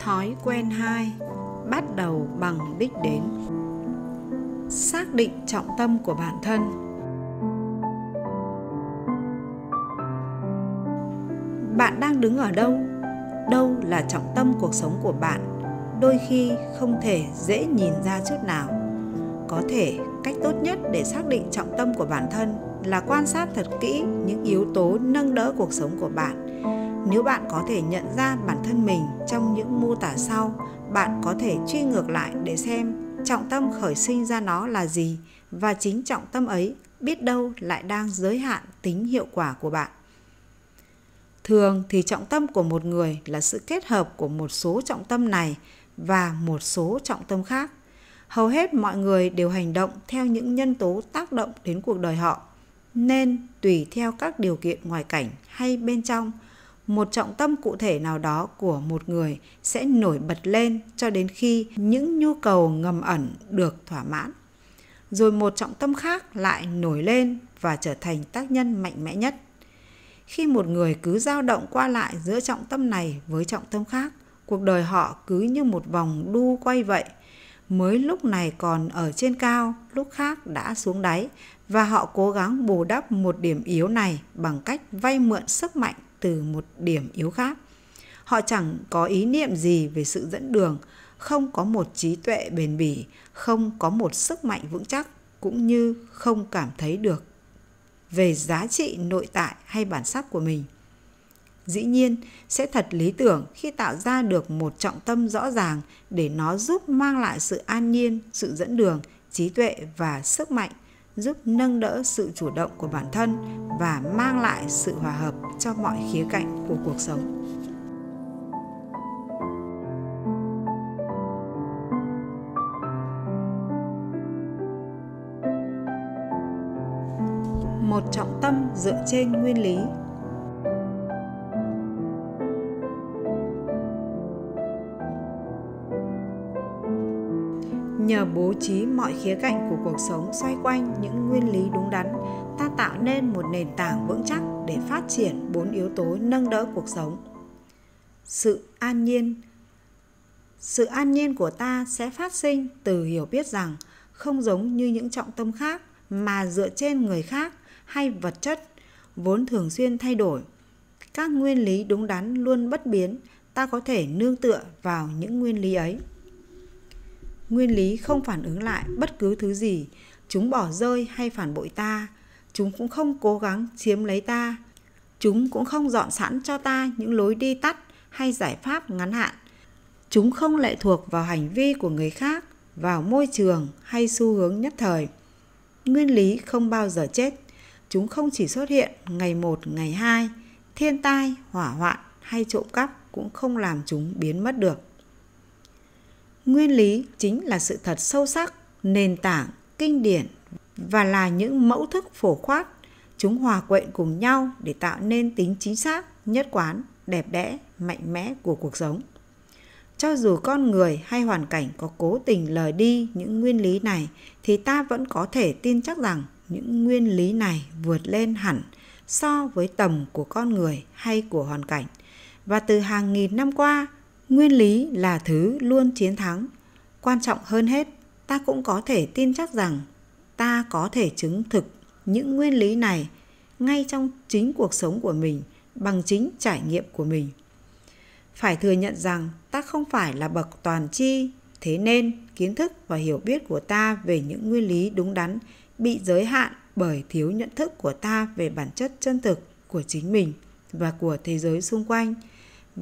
Thói quen 2 Bắt đầu bằng đích đến Xác định trọng tâm của bản thân Bạn đang đứng ở đâu? Đâu là trọng tâm cuộc sống của bạn? Đôi khi không thể dễ nhìn ra chút nào. Có thể cách tốt nhất để xác định trọng tâm của bản thân là quan sát thật kỹ những yếu tố nâng đỡ cuộc sống của bạn nếu bạn có thể nhận ra bản thân mình trong những mô tả sau, bạn có thể truy ngược lại để xem trọng tâm khởi sinh ra nó là gì và chính trọng tâm ấy biết đâu lại đang giới hạn tính hiệu quả của bạn. Thường thì trọng tâm của một người là sự kết hợp của một số trọng tâm này và một số trọng tâm khác. Hầu hết mọi người đều hành động theo những nhân tố tác động đến cuộc đời họ, nên tùy theo các điều kiện ngoài cảnh hay bên trong – một trọng tâm cụ thể nào đó của một người sẽ nổi bật lên cho đến khi những nhu cầu ngầm ẩn được thỏa mãn rồi một trọng tâm khác lại nổi lên và trở thành tác nhân mạnh mẽ nhất khi một người cứ dao động qua lại giữa trọng tâm này với trọng tâm khác cuộc đời họ cứ như một vòng đu quay vậy mới lúc này còn ở trên cao lúc khác đã xuống đáy và họ cố gắng bù đắp một điểm yếu này bằng cách vay mượn sức mạnh từ một điểm yếu khác. Họ chẳng có ý niệm gì về sự dẫn đường, không có một trí tuệ bền bỉ, không có một sức mạnh vững chắc, cũng như không cảm thấy được về giá trị nội tại hay bản sắc của mình. Dĩ nhiên, sẽ thật lý tưởng khi tạo ra được một trọng tâm rõ ràng để nó giúp mang lại sự an nhiên, sự dẫn đường, trí tuệ và sức mạnh – giúp nâng đỡ sự chủ động của bản thân và mang lại sự hòa hợp cho mọi khía cạnh của cuộc sống một trọng tâm dựa trên nguyên lý trí mọi khía cạnh của cuộc sống xoay quanh những nguyên lý đúng đắn ta tạo nên một nền tảng vững chắc để phát triển bốn yếu tố nâng đỡ cuộc sống sự an nhiên sự an nhiên của ta sẽ phát sinh từ hiểu biết rằng không giống như những trọng tâm khác mà dựa trên người khác hay vật chất vốn thường xuyên thay đổi các nguyên lý đúng đắn luôn bất biến ta có thể nương tựa vào những nguyên lý ấy nguyên lý không phản ứng lại bất cứ thứ gì chúng bỏ rơi hay phản bội ta chúng cũng không cố gắng chiếm lấy ta chúng cũng không dọn sẵn cho ta những lối đi tắt hay giải pháp ngắn hạn chúng không lệ thuộc vào hành vi của người khác vào môi trường hay xu hướng nhất thời nguyên lý không bao giờ chết chúng không chỉ xuất hiện ngày một ngày hai thiên tai hỏa hoạn hay trộm cắp cũng không làm chúng biến mất được nguyên lý chính là sự thật sâu sắc nền tảng kinh điển và là những mẫu thức phổ khoát chúng hòa quyện cùng nhau để tạo nên tính chính xác nhất quán đẹp đẽ mạnh mẽ của cuộc sống cho dù con người hay hoàn cảnh có cố tình lờ đi những nguyên lý này thì ta vẫn có thể tin chắc rằng những nguyên lý này vượt lên hẳn so với tầm của con người hay của hoàn cảnh và từ hàng nghìn năm qua nguyên lý là thứ luôn chiến thắng quan trọng hơn hết ta cũng có thể tin chắc rằng ta có thể chứng thực những nguyên lý này ngay trong chính cuộc sống của mình bằng chính trải nghiệm của mình phải thừa nhận rằng ta không phải là bậc toàn chi, thế nên kiến thức và hiểu biết của ta về những nguyên lý đúng đắn bị giới hạn bởi thiếu nhận thức của ta về bản chất chân thực của chính mình và của thế giới xung quanh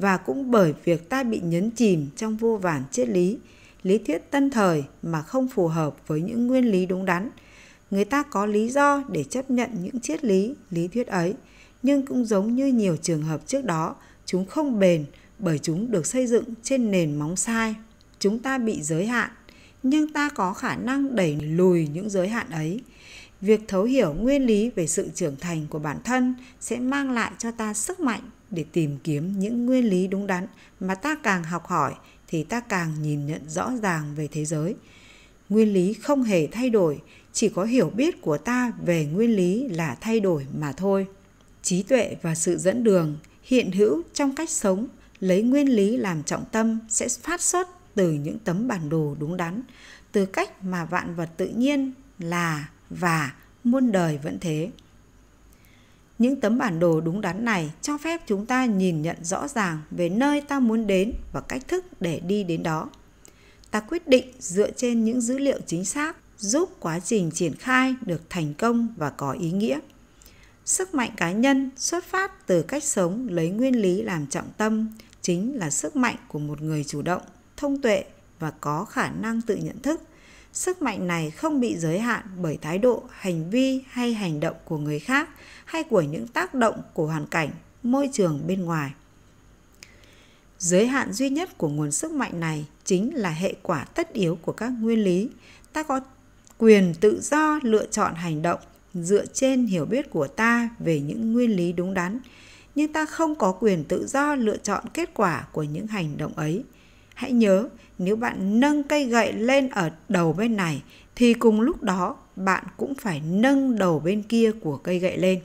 và cũng bởi việc ta bị nhấn chìm trong vô vàn triết lý, lý thuyết tân thời mà không phù hợp với những nguyên lý đúng đắn. Người ta có lý do để chấp nhận những triết lý, lý thuyết ấy, nhưng cũng giống như nhiều trường hợp trước đó, chúng không bền bởi chúng được xây dựng trên nền móng sai. Chúng ta bị giới hạn, nhưng ta có khả năng đẩy lùi những giới hạn ấy việc thấu hiểu nguyên lý về sự trưởng thành của bản thân sẽ mang lại cho ta sức mạnh để tìm kiếm những nguyên lý đúng đắn mà ta càng học hỏi thì ta càng nhìn nhận rõ ràng về thế giới nguyên lý không hề thay đổi chỉ có hiểu biết của ta về nguyên lý là thay đổi mà thôi trí tuệ và sự dẫn đường hiện hữu trong cách sống lấy nguyên lý làm trọng tâm sẽ phát xuất từ những tấm bản đồ đúng đắn từ cách mà vạn vật tự nhiên là và muôn đời vẫn thế. Những tấm bản đồ đúng đắn này cho phép chúng ta nhìn nhận rõ ràng về nơi ta muốn đến và cách thức để đi đến đó. Ta quyết định dựa trên những dữ liệu chính xác giúp quá trình triển khai được thành công và có ý nghĩa. Sức mạnh cá nhân xuất phát từ cách sống lấy nguyên lý làm trọng tâm chính là sức mạnh của một người chủ động, thông tuệ và có khả năng tự nhận thức – sức mạnh này không bị giới hạn bởi thái độ hành vi hay hành động của người khác hay của những tác động của hoàn cảnh môi trường bên ngoài giới hạn duy nhất của nguồn sức mạnh này chính là hệ quả tất yếu của các nguyên lý ta có quyền tự do lựa chọn hành động dựa trên hiểu biết của ta về những nguyên lý đúng đắn nhưng ta không có quyền tự do lựa chọn kết quả của những hành động ấy hãy nhớ nếu bạn nâng cây gậy lên ở đầu bên này thì cùng lúc đó bạn cũng phải nâng đầu bên kia của cây gậy lên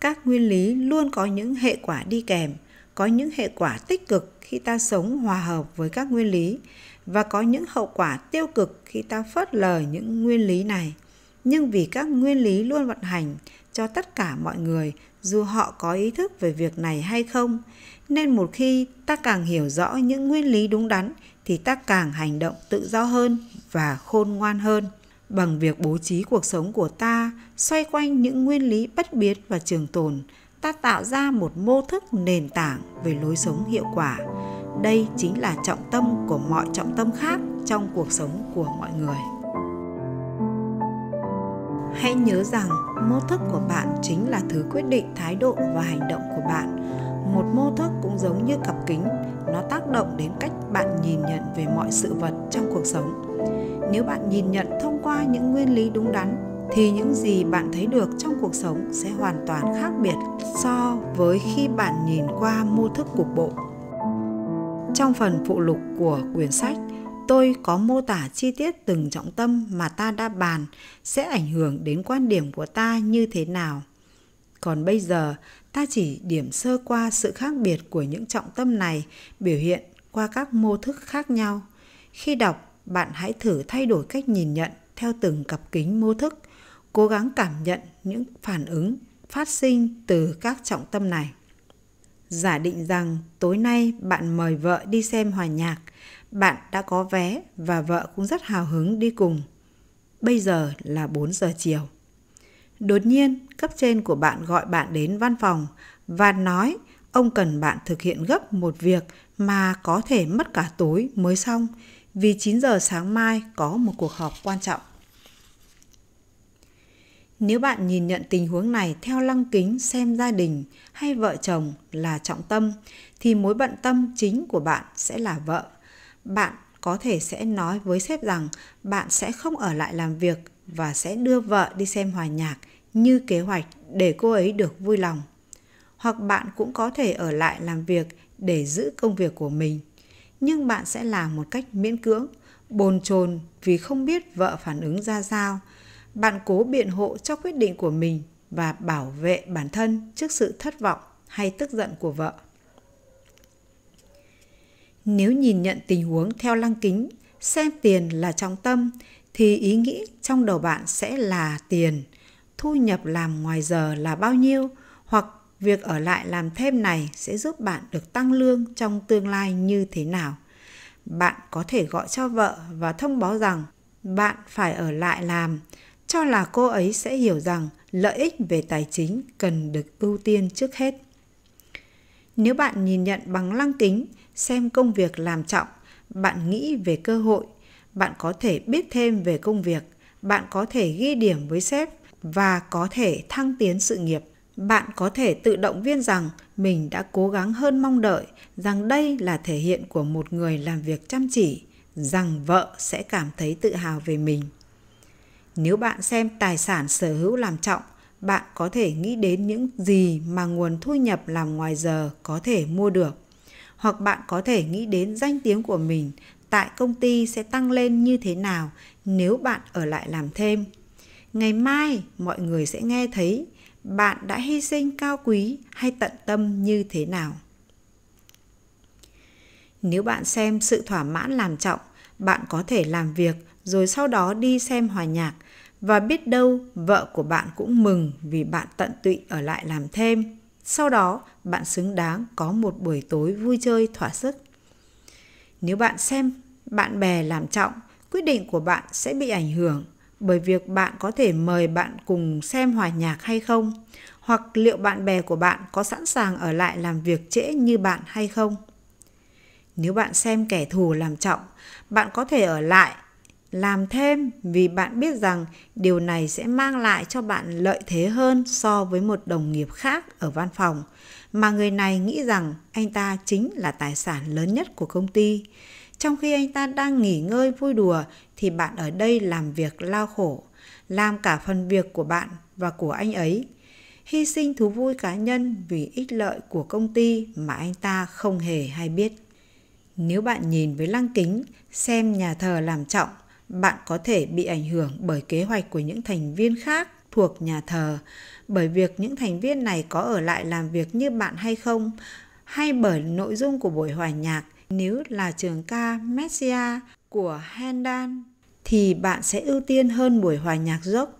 các nguyên lý luôn có những hệ quả đi kèm có những hệ quả tích cực khi ta sống hòa hợp với các nguyên lý và có những hậu quả tiêu cực khi ta phớt lờ những nguyên lý này nhưng vì các nguyên lý luôn vận hành cho tất cả mọi người dù họ có ý thức về việc này hay không nên một khi ta càng hiểu rõ những nguyên lý đúng đắn thì ta càng hành động tự do hơn và khôn ngoan hơn bằng việc bố trí cuộc sống của ta xoay quanh những nguyên lý bất biến và trường tồn ta tạo ra một mô thức nền tảng về lối sống hiệu quả đây chính là trọng tâm của mọi trọng tâm khác trong cuộc sống của mọi người hãy nhớ rằng mô thức của bạn chính là thứ quyết định thái độ và hành động của bạn một mô thức cũng giống như cặp kính nó tác động đến cách bạn nhìn nhận về mọi sự vật trong cuộc sống nếu bạn nhìn nhận thông qua những nguyên lý đúng đắn thì những gì bạn thấy được trong cuộc sống sẽ hoàn toàn khác biệt so với khi bạn nhìn qua mô thức cục bộ trong phần phụ lục của quyển sách tôi có mô tả chi tiết từng trọng tâm mà ta đã bàn sẽ ảnh hưởng đến quan điểm của ta như thế nào còn bây giờ ta chỉ điểm sơ qua sự khác biệt của những trọng tâm này biểu hiện qua các mô thức khác nhau khi đọc bạn hãy thử thay đổi cách nhìn nhận theo từng cặp kính mô thức cố gắng cảm nhận những phản ứng phát sinh từ các trọng tâm này giả định rằng tối nay bạn mời vợ đi xem hòa nhạc bạn đã có vé và vợ cũng rất hào hứng đi cùng bây giờ là 4 giờ chiều Đột nhiên, cấp trên của bạn gọi bạn đến văn phòng và nói ông cần bạn thực hiện gấp một việc mà có thể mất cả tối mới xong vì 9 giờ sáng mai có một cuộc họp quan trọng. Nếu bạn nhìn nhận tình huống này theo lăng kính xem gia đình hay vợ chồng là trọng tâm thì mối bận tâm chính của bạn sẽ là vợ. Bạn có thể sẽ nói với sếp rằng bạn sẽ không ở lại làm việc và sẽ đưa vợ đi xem hòa nhạc như kế hoạch để cô ấy được vui lòng. Hoặc bạn cũng có thể ở lại làm việc để giữ công việc của mình, nhưng bạn sẽ làm một cách miễn cưỡng, bồn chồn vì không biết vợ phản ứng ra sao. Bạn cố biện hộ cho quyết định của mình và bảo vệ bản thân trước sự thất vọng hay tức giận của vợ. Nếu nhìn nhận tình huống theo lăng kính, xem tiền là trọng tâm thì ý nghĩ trong đầu bạn sẽ là tiền thu nhập làm ngoài giờ là bao nhiêu hoặc việc ở lại làm thêm này sẽ giúp bạn được tăng lương trong tương lai như thế nào bạn có thể gọi cho vợ và thông báo rằng bạn phải ở lại làm cho là cô ấy sẽ hiểu rằng lợi ích về tài chính cần được ưu tiên trước hết nếu bạn nhìn nhận bằng lăng kính xem công việc làm trọng bạn nghĩ về cơ hội bạn có thể biết thêm về công việc bạn có thể ghi điểm với sếp và có thể thăng tiến sự nghiệp bạn có thể tự động viên rằng mình đã cố gắng hơn mong đợi rằng đây là thể hiện của một người làm việc chăm chỉ rằng vợ sẽ cảm thấy tự hào về mình nếu bạn xem tài sản sở hữu làm trọng bạn có thể nghĩ đến những gì mà nguồn thu nhập làm ngoài giờ có thể mua được hoặc bạn có thể nghĩ đến danh tiếng của mình tại công ty sẽ tăng lên như thế nào nếu bạn ở lại làm thêm ngày mai mọi người sẽ nghe thấy bạn đã hy sinh cao quý hay tận tâm như thế nào nếu bạn xem sự thỏa mãn làm trọng bạn có thể làm việc rồi sau đó đi xem hòa nhạc và biết đâu vợ của bạn cũng mừng vì bạn tận tụy ở lại làm thêm sau đó bạn xứng đáng có một buổi tối vui chơi thỏa sức nếu bạn xem bạn bè làm trọng quyết định của bạn sẽ bị ảnh hưởng bởi việc bạn có thể mời bạn cùng xem hòa nhạc hay không hoặc liệu bạn bè của bạn có sẵn sàng ở lại làm việc trễ như bạn hay không nếu bạn xem kẻ thù làm trọng bạn có thể ở lại làm thêm vì bạn biết rằng điều này sẽ mang lại cho bạn lợi thế hơn so với một đồng nghiệp khác ở văn phòng mà người này nghĩ rằng anh ta chính là tài sản lớn nhất của công ty trong khi anh ta đang nghỉ ngơi vui đùa thì bạn ở đây làm việc lao khổ, làm cả phần việc của bạn và của anh ấy. Hy sinh thú vui cá nhân vì ích lợi của công ty mà anh ta không hề hay biết. Nếu bạn nhìn với lăng kính, xem nhà thờ làm trọng, bạn có thể bị ảnh hưởng bởi kế hoạch của những thành viên khác thuộc nhà thờ, bởi việc những thành viên này có ở lại làm việc như bạn hay không, hay bởi nội dung của buổi hòa nhạc nếu là trường ca Messia của handan thì bạn sẽ ưu tiên hơn buổi hòa nhạc dốc.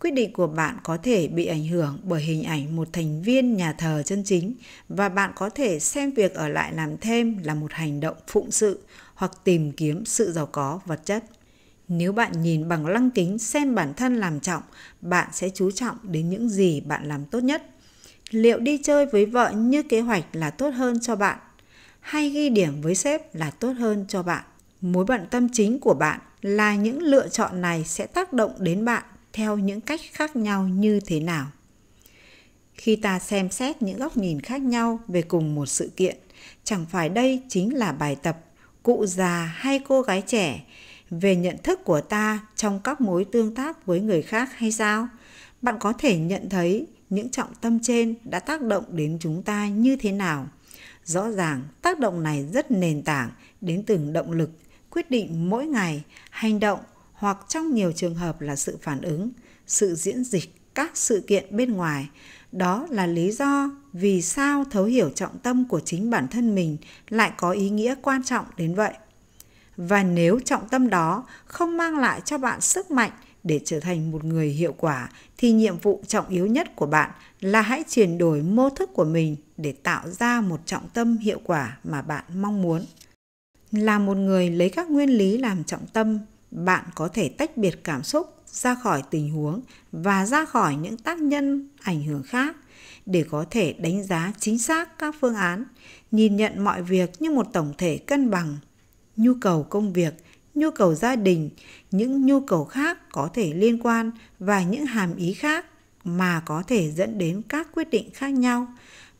Quyết định của bạn có thể bị ảnh hưởng bởi hình ảnh một thành viên nhà thờ chân chính và bạn có thể xem việc ở lại làm thêm là một hành động phụng sự hoặc tìm kiếm sự giàu có vật chất. Nếu bạn nhìn bằng lăng kính xem bản thân làm trọng, bạn sẽ chú trọng đến những gì bạn làm tốt nhất. Liệu đi chơi với vợ như kế hoạch là tốt hơn cho bạn hay ghi điểm với sếp là tốt hơn cho bạn? Mối bận tâm chính của bạn là những lựa chọn này sẽ tác động đến bạn theo những cách khác nhau như thế nào khi ta xem xét những góc nhìn khác nhau về cùng một sự kiện chẳng phải đây chính là bài tập cụ già hay cô gái trẻ về nhận thức của ta trong các mối tương tác với người khác hay sao bạn có thể nhận thấy những trọng tâm trên đã tác động đến chúng ta như thế nào rõ ràng tác động này rất nền tảng đến từng động lực quyết định mỗi ngày hành động hoặc trong nhiều trường hợp là sự phản ứng sự diễn dịch các sự kiện bên ngoài đó là lý do vì sao thấu hiểu trọng tâm của chính bản thân mình lại có ý nghĩa quan trọng đến vậy và nếu trọng tâm đó không mang lại cho bạn sức mạnh để trở thành một người hiệu quả thì nhiệm vụ trọng yếu nhất của bạn là hãy chuyển đổi mô thức của mình để tạo ra một trọng tâm hiệu quả mà bạn mong muốn là một người lấy các nguyên lý làm trọng tâm bạn có thể tách biệt cảm xúc ra khỏi tình huống và ra khỏi những tác nhân ảnh hưởng khác để có thể đánh giá chính xác các phương án nhìn nhận mọi việc như một tổng thể cân bằng nhu cầu công việc nhu cầu gia đình những nhu cầu khác có thể liên quan và những hàm ý khác mà có thể dẫn đến các quyết định khác nhau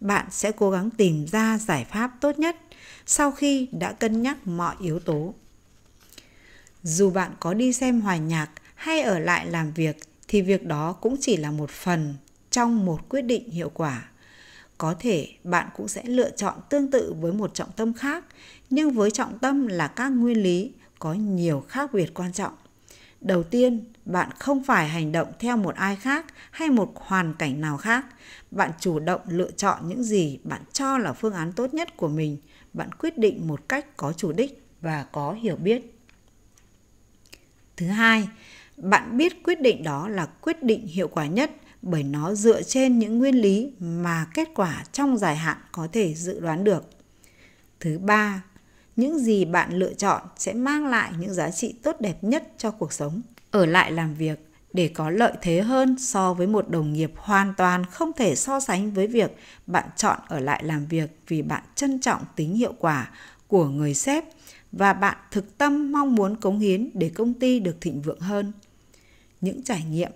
bạn sẽ cố gắng tìm ra giải pháp tốt nhất sau khi đã cân nhắc mọi yếu tố. Dù bạn có đi xem hòa nhạc hay ở lại làm việc thì việc đó cũng chỉ là một phần trong một quyết định hiệu quả. Có thể bạn cũng sẽ lựa chọn tương tự với một trọng tâm khác, nhưng với trọng tâm là các nguyên lý có nhiều khác biệt quan trọng. Đầu tiên, bạn không phải hành động theo một ai khác hay một hoàn cảnh nào khác. Bạn chủ động lựa chọn những gì bạn cho là phương án tốt nhất của mình – bạn quyết định một cách có chủ đích và có hiểu biết thứ hai bạn biết quyết định đó là quyết định hiệu quả nhất bởi nó dựa trên những nguyên lý mà kết quả trong dài hạn có thể dự đoán được thứ ba những gì bạn lựa chọn sẽ mang lại những giá trị tốt đẹp nhất cho cuộc sống ở lại làm việc để có lợi thế hơn so với một đồng nghiệp hoàn toàn không thể so sánh với việc bạn chọn ở lại làm việc vì bạn trân trọng tính hiệu quả của người sếp và bạn thực tâm mong muốn cống hiến để công ty được thịnh vượng hơn. Những trải nghiệm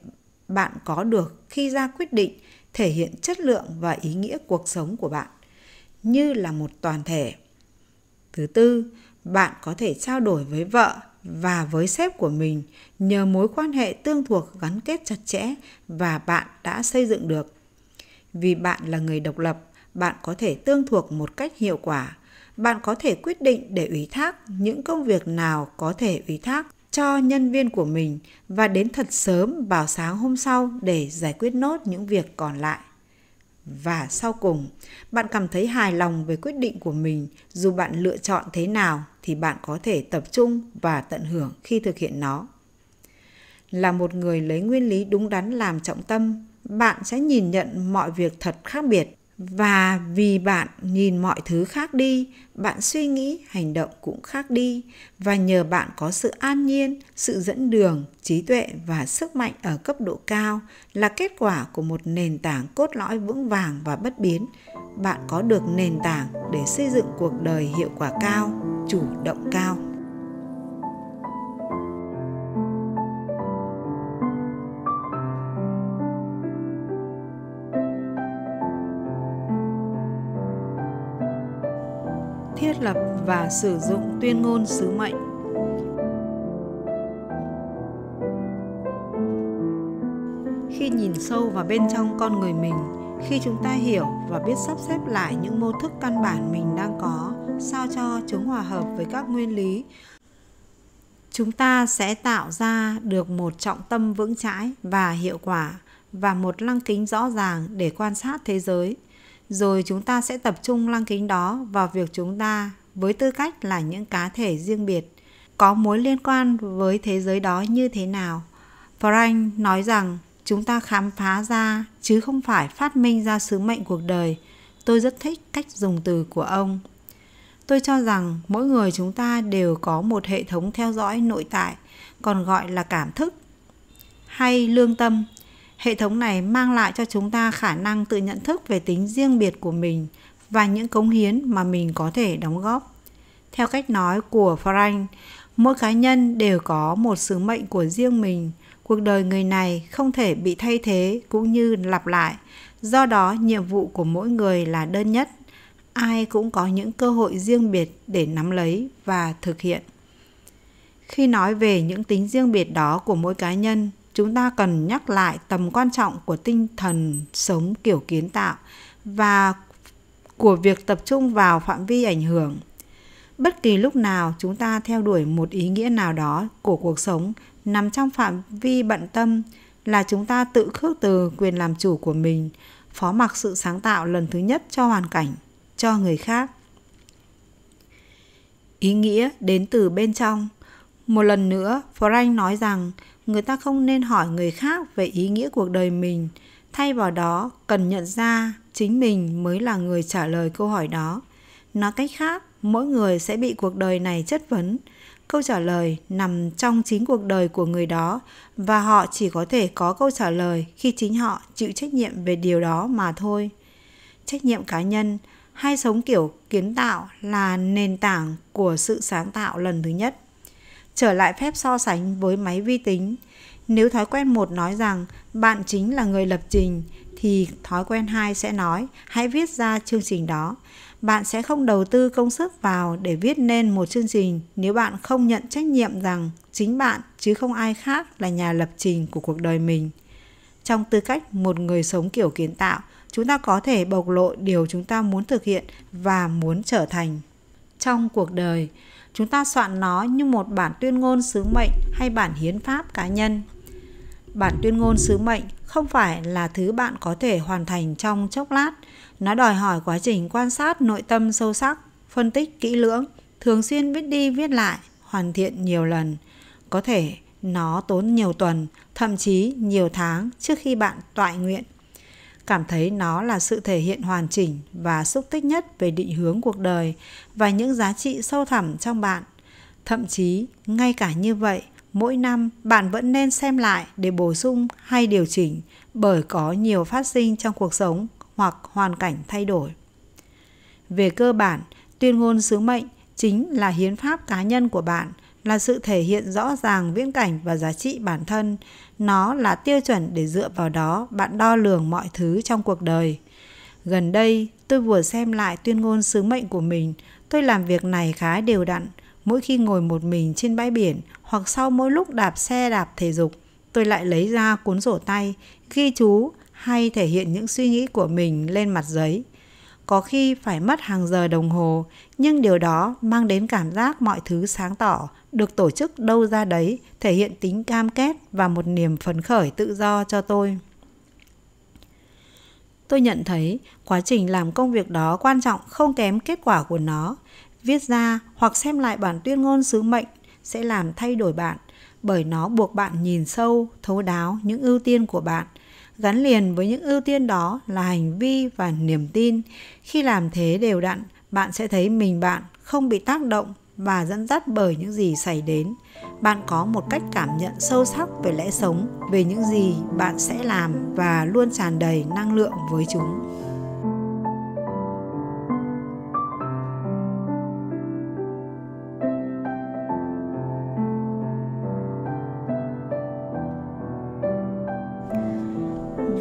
bạn có được khi ra quyết định thể hiện chất lượng và ý nghĩa cuộc sống của bạn như là một toàn thể. Thứ tư, bạn có thể trao đổi với vợ, và với sếp của mình nhờ mối quan hệ tương thuộc gắn kết chặt chẽ và bạn đã xây dựng được. Vì bạn là người độc lập, bạn có thể tương thuộc một cách hiệu quả. Bạn có thể quyết định để ủy thác những công việc nào có thể ủy thác cho nhân viên của mình và đến thật sớm vào sáng hôm sau để giải quyết nốt những việc còn lại và sau cùng bạn cảm thấy hài lòng về quyết định của mình dù bạn lựa chọn thế nào thì bạn có thể tập trung và tận hưởng khi thực hiện nó là một người lấy nguyên lý đúng đắn làm trọng tâm bạn sẽ nhìn nhận mọi việc thật khác biệt và vì bạn nhìn mọi thứ khác đi bạn suy nghĩ hành động cũng khác đi và nhờ bạn có sự an nhiên sự dẫn đường trí tuệ và sức mạnh ở cấp độ cao là kết quả của một nền tảng cốt lõi vững vàng và bất biến bạn có được nền tảng để xây dựng cuộc đời hiệu quả cao chủ động cao lập và sử dụng tuyên ngôn sứ mệnh. Khi nhìn sâu vào bên trong con người mình, khi chúng ta hiểu và biết sắp xếp lại những mô thức căn bản mình đang có sao cho chúng hòa hợp với các nguyên lý, chúng ta sẽ tạo ra được một trọng tâm vững chãi và hiệu quả và một lăng kính rõ ràng để quan sát thế giới rồi chúng ta sẽ tập trung lăng kính đó vào việc chúng ta với tư cách là những cá thể riêng biệt có mối liên quan với thế giới đó như thế nào frank nói rằng chúng ta khám phá ra chứ không phải phát minh ra sứ mệnh cuộc đời tôi rất thích cách dùng từ của ông tôi cho rằng mỗi người chúng ta đều có một hệ thống theo dõi nội tại còn gọi là cảm thức hay lương tâm hệ thống này mang lại cho chúng ta khả năng tự nhận thức về tính riêng biệt của mình và những cống hiến mà mình có thể đóng góp theo cách nói của frank mỗi cá nhân đều có một sứ mệnh của riêng mình cuộc đời người này không thể bị thay thế cũng như lặp lại do đó nhiệm vụ của mỗi người là đơn nhất ai cũng có những cơ hội riêng biệt để nắm lấy và thực hiện khi nói về những tính riêng biệt đó của mỗi cá nhân chúng ta cần nhắc lại tầm quan trọng của tinh thần sống kiểu kiến tạo và của việc tập trung vào phạm vi ảnh hưởng bất kỳ lúc nào chúng ta theo đuổi một ý nghĩa nào đó của cuộc sống nằm trong phạm vi bận tâm là chúng ta tự khước từ quyền làm chủ của mình phó mặc sự sáng tạo lần thứ nhất cho hoàn cảnh cho người khác ý nghĩa đến từ bên trong một lần nữa frank nói rằng người ta không nên hỏi người khác về ý nghĩa cuộc đời mình thay vào đó cần nhận ra chính mình mới là người trả lời câu hỏi đó nói cách khác mỗi người sẽ bị cuộc đời này chất vấn câu trả lời nằm trong chính cuộc đời của người đó và họ chỉ có thể có câu trả lời khi chính họ chịu trách nhiệm về điều đó mà thôi trách nhiệm cá nhân hay sống kiểu kiến tạo là nền tảng của sự sáng tạo lần thứ nhất trở lại phép so sánh với máy vi tính. Nếu thói quen một nói rằng bạn chính là người lập trình thì thói quen hai sẽ nói hãy viết ra chương trình đó. Bạn sẽ không đầu tư công sức vào để viết nên một chương trình nếu bạn không nhận trách nhiệm rằng chính bạn chứ không ai khác là nhà lập trình của cuộc đời mình. Trong tư cách một người sống kiểu kiến tạo, chúng ta có thể bộc lộ điều chúng ta muốn thực hiện và muốn trở thành. Trong cuộc đời, Chúng ta soạn nó như một bản tuyên ngôn sứ mệnh hay bản hiến pháp cá nhân. Bản tuyên ngôn sứ mệnh không phải là thứ bạn có thể hoàn thành trong chốc lát. Nó đòi hỏi quá trình quan sát nội tâm sâu sắc, phân tích kỹ lưỡng, thường xuyên viết đi viết lại, hoàn thiện nhiều lần. Có thể nó tốn nhiều tuần, thậm chí nhiều tháng trước khi bạn tọa nguyện cảm thấy nó là sự thể hiện hoàn chỉnh và xúc tích nhất về định hướng cuộc đời và những giá trị sâu thẳm trong bạn. Thậm chí, ngay cả như vậy, mỗi năm bạn vẫn nên xem lại để bổ sung hay điều chỉnh bởi có nhiều phát sinh trong cuộc sống hoặc hoàn cảnh thay đổi. Về cơ bản, tuyên ngôn sứ mệnh chính là hiến pháp cá nhân của bạn – là sự thể hiện rõ ràng viễn cảnh và giá trị bản thân nó là tiêu chuẩn để dựa vào đó bạn đo lường mọi thứ trong cuộc đời gần đây tôi vừa xem lại tuyên ngôn sứ mệnh của mình tôi làm việc này khá đều đặn mỗi khi ngồi một mình trên bãi biển hoặc sau mỗi lúc đạp xe đạp thể dục tôi lại lấy ra cuốn sổ tay ghi chú hay thể hiện những suy nghĩ của mình lên mặt giấy có khi phải mất hàng giờ đồng hồ nhưng điều đó mang đến cảm giác mọi thứ sáng tỏ được tổ chức đâu ra đấy thể hiện tính cam kết và một niềm phấn khởi tự do cho tôi tôi nhận thấy quá trình làm công việc đó quan trọng không kém kết quả của nó viết ra hoặc xem lại bản tuyên ngôn sứ mệnh sẽ làm thay đổi bạn bởi nó buộc bạn nhìn sâu thấu đáo những ưu tiên của bạn – gắn liền với những ưu tiên đó là hành vi và niềm tin khi làm thế đều đặn bạn sẽ thấy mình bạn không bị tác động và dẫn dắt bởi những gì xảy đến bạn có một cách cảm nhận sâu sắc về lẽ sống về những gì bạn sẽ làm và luôn tràn đầy năng lượng với chúng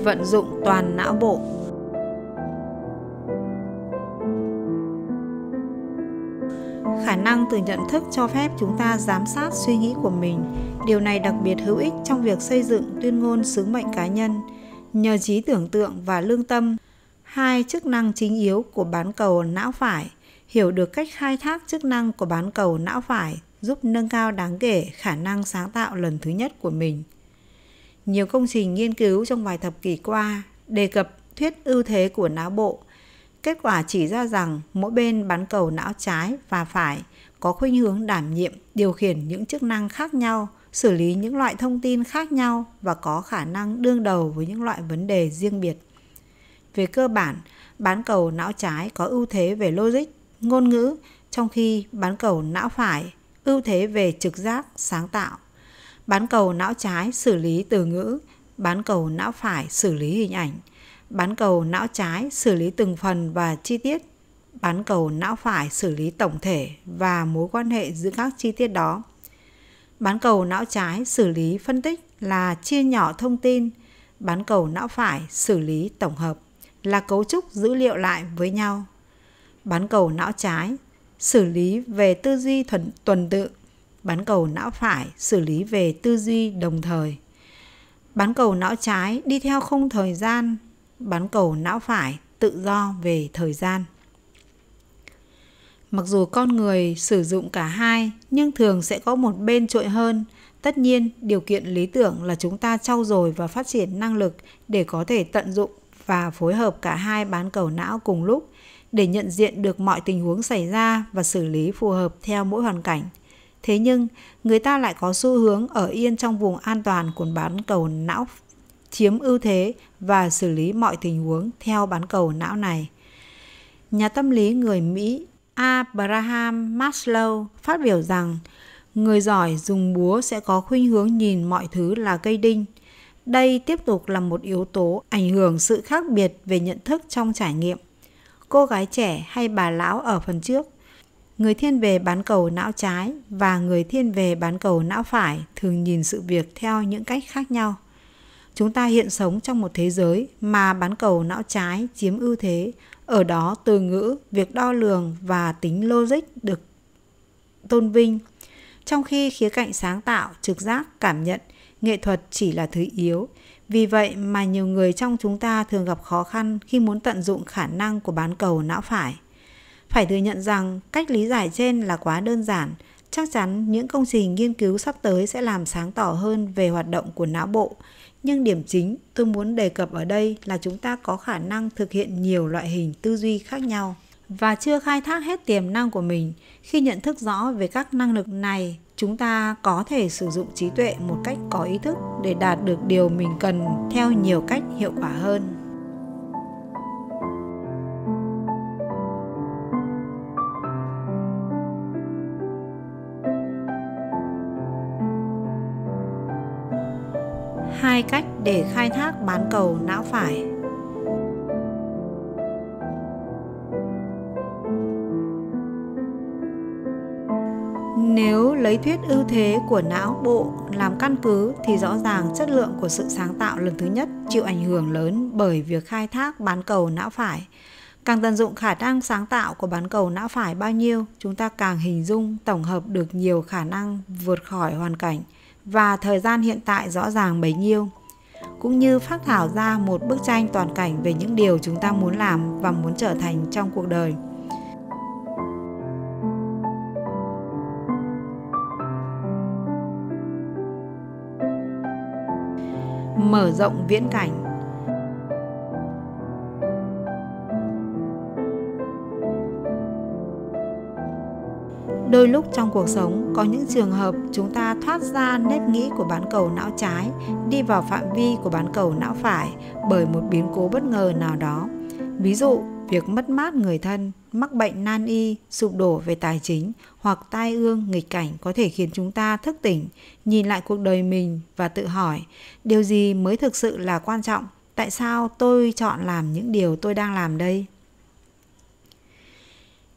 vận dụng toàn não bộ khả năng từ nhận thức cho phép chúng ta giám sát suy nghĩ của mình điều này đặc biệt hữu ích trong việc xây dựng tuyên ngôn sứ mệnh cá nhân nhờ trí tưởng tượng và lương tâm hai chức năng chính yếu của bán cầu não phải hiểu được cách khai thác chức năng của bán cầu não phải giúp nâng cao đáng kể khả năng sáng tạo lần thứ nhất của mình nhiều công trình nghiên cứu trong vài thập kỷ qua đề cập thuyết ưu thế của não bộ. Kết quả chỉ ra rằng mỗi bên bán cầu não trái và phải có khuynh hướng đảm nhiệm điều khiển những chức năng khác nhau, xử lý những loại thông tin khác nhau và có khả năng đương đầu với những loại vấn đề riêng biệt. Về cơ bản, bán cầu não trái có ưu thế về logic, ngôn ngữ, trong khi bán cầu não phải ưu thế về trực giác, sáng tạo. Bán cầu não trái xử lý từ ngữ, bán cầu não phải xử lý hình ảnh, bán cầu não trái xử lý từng phần và chi tiết, bán cầu não phải xử lý tổng thể và mối quan hệ giữa các chi tiết đó. Bán cầu não trái xử lý phân tích là chia nhỏ thông tin, bán cầu não phải xử lý tổng hợp là cấu trúc dữ liệu lại với nhau. Bán cầu não trái xử lý về tư duy thuần tuần tự bán cầu não phải xử lý về tư duy đồng thời. Bán cầu não trái đi theo không thời gian, bán cầu não phải tự do về thời gian. Mặc dù con người sử dụng cả hai nhưng thường sẽ có một bên trội hơn. Tất nhiên, điều kiện lý tưởng là chúng ta trau dồi và phát triển năng lực để có thể tận dụng và phối hợp cả hai bán cầu não cùng lúc để nhận diện được mọi tình huống xảy ra và xử lý phù hợp theo mỗi hoàn cảnh Thế nhưng, người ta lại có xu hướng ở yên trong vùng an toàn của bán cầu não chiếm ưu thế và xử lý mọi tình huống theo bán cầu não này. Nhà tâm lý người Mỹ Abraham Maslow phát biểu rằng người giỏi dùng búa sẽ có khuynh hướng nhìn mọi thứ là cây đinh. Đây tiếp tục là một yếu tố ảnh hưởng sự khác biệt về nhận thức trong trải nghiệm. Cô gái trẻ hay bà lão ở phần trước Người thiên về bán cầu não trái và người thiên về bán cầu não phải thường nhìn sự việc theo những cách khác nhau. Chúng ta hiện sống trong một thế giới mà bán cầu não trái chiếm ưu thế, ở đó từ ngữ, việc đo lường và tính logic được tôn vinh. Trong khi khía cạnh sáng tạo, trực giác, cảm nhận, nghệ thuật chỉ là thứ yếu. Vì vậy mà nhiều người trong chúng ta thường gặp khó khăn khi muốn tận dụng khả năng của bán cầu não phải. Phải thừa nhận rằng cách lý giải trên là quá đơn giản, chắc chắn những công trình nghiên cứu sắp tới sẽ làm sáng tỏ hơn về hoạt động của não bộ. Nhưng điểm chính tôi muốn đề cập ở đây là chúng ta có khả năng thực hiện nhiều loại hình tư duy khác nhau và chưa khai thác hết tiềm năng của mình. Khi nhận thức rõ về các năng lực này, chúng ta có thể sử dụng trí tuệ một cách có ý thức để đạt được điều mình cần theo nhiều cách hiệu quả hơn. hai cách để khai thác bán cầu não phải. Nếu lấy thuyết ưu thế của não bộ làm căn cứ thì rõ ràng chất lượng của sự sáng tạo lần thứ nhất chịu ảnh hưởng lớn bởi việc khai thác bán cầu não phải. Càng tận dụng khả năng sáng tạo của bán cầu não phải bao nhiêu, chúng ta càng hình dung tổng hợp được nhiều khả năng vượt khỏi hoàn cảnh – và thời gian hiện tại rõ ràng bấy nhiêu cũng như phát thảo ra một bức tranh toàn cảnh về những điều chúng ta muốn làm và muốn trở thành trong cuộc đời mở rộng viễn cảnh đôi lúc trong cuộc sống có những trường hợp chúng ta thoát ra nếp nghĩ của bán cầu não trái đi vào phạm vi của bán cầu não phải bởi một biến cố bất ngờ nào đó ví dụ việc mất mát người thân mắc bệnh nan y sụp đổ về tài chính hoặc tai ương nghịch cảnh có thể khiến chúng ta thức tỉnh nhìn lại cuộc đời mình và tự hỏi điều gì mới thực sự là quan trọng tại sao tôi chọn làm những điều tôi đang làm đây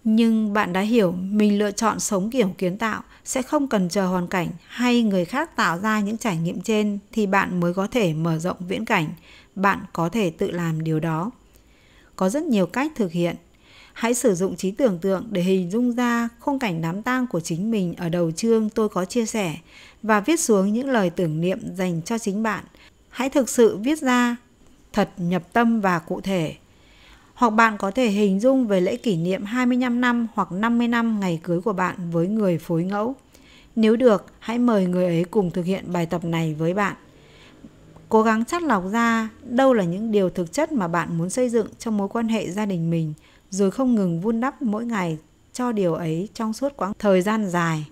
nhưng bạn đã hiểu mình lựa chọn sống kiểu kiến tạo sẽ không cần chờ hoàn cảnh hay người khác tạo ra những trải nghiệm trên thì bạn mới có thể mở rộng viễn cảnh bạn có thể tự làm điều đó có rất nhiều cách thực hiện hãy sử dụng trí tưởng tượng để hình dung ra khung cảnh đám tang của chính mình ở đầu chương tôi có chia sẻ và viết xuống những lời tưởng niệm dành cho chính bạn hãy thực sự viết ra thật nhập tâm và cụ thể hoặc bạn có thể hình dung về lễ kỷ niệm 25 năm hoặc 50 năm ngày cưới của bạn với người phối ngẫu. Nếu được, hãy mời người ấy cùng thực hiện bài tập này với bạn. Cố gắng chắt lọc ra đâu là những điều thực chất mà bạn muốn xây dựng trong mối quan hệ gia đình mình, rồi không ngừng vun đắp mỗi ngày cho điều ấy trong suốt quãng thời gian dài.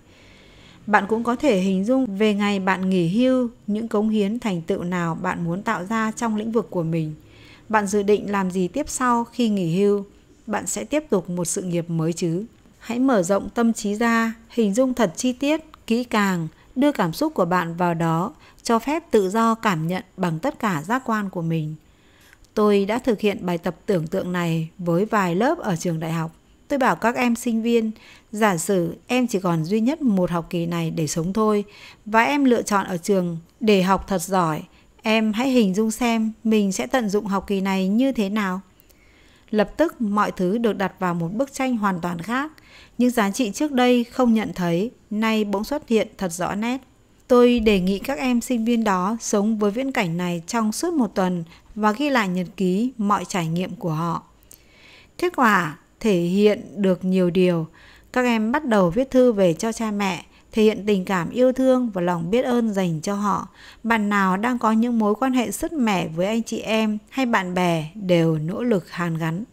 Bạn cũng có thể hình dung về ngày bạn nghỉ hưu, những cống hiến thành tựu nào bạn muốn tạo ra trong lĩnh vực của mình – bạn dự định làm gì tiếp sau khi nghỉ hưu? Bạn sẽ tiếp tục một sự nghiệp mới chứ? Hãy mở rộng tâm trí ra, hình dung thật chi tiết, kỹ càng, đưa cảm xúc của bạn vào đó, cho phép tự do cảm nhận bằng tất cả giác quan của mình. Tôi đã thực hiện bài tập tưởng tượng này với vài lớp ở trường đại học. Tôi bảo các em sinh viên, giả sử em chỉ còn duy nhất một học kỳ này để sống thôi và em lựa chọn ở trường để học thật giỏi Em hãy hình dung xem mình sẽ tận dụng học kỳ này như thế nào. Lập tức mọi thứ được đặt vào một bức tranh hoàn toàn khác. Những giá trị trước đây không nhận thấy, nay bỗng xuất hiện thật rõ nét. Tôi đề nghị các em sinh viên đó sống với viễn cảnh này trong suốt một tuần và ghi lại nhật ký mọi trải nghiệm của họ. Kết quả thể hiện được nhiều điều. Các em bắt đầu viết thư về cho cha mẹ, thể hiện tình cảm yêu thương và lòng biết ơn dành cho họ. Bạn nào đang có những mối quan hệ sứt mẻ với anh chị em hay bạn bè đều nỗ lực hàn gắn.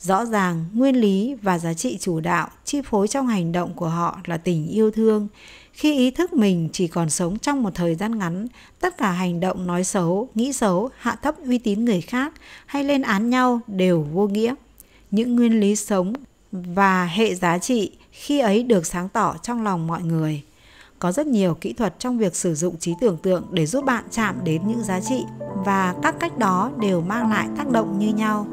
Rõ ràng, nguyên lý và giá trị chủ đạo chi phối trong hành động của họ là tình yêu thương. Khi ý thức mình chỉ còn sống trong một thời gian ngắn, tất cả hành động nói xấu, nghĩ xấu, hạ thấp uy tín người khác hay lên án nhau đều vô nghĩa. Những nguyên lý sống và hệ giá trị khi ấy được sáng tỏ trong lòng mọi người có rất nhiều kỹ thuật trong việc sử dụng trí tưởng tượng để giúp bạn chạm đến những giá trị và các cách đó đều mang lại tác động như nhau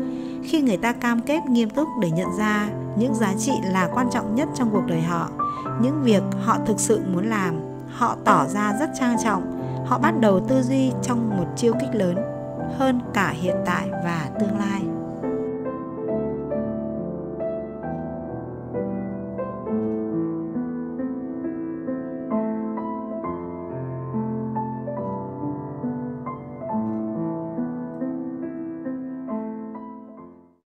khi người ta cam kết nghiêm túc để nhận ra những giá trị là quan trọng nhất trong cuộc đời họ những việc họ thực sự muốn làm họ tỏ ra rất trang trọng họ bắt đầu tư duy trong một chiêu kích lớn hơn cả hiện tại và tương lai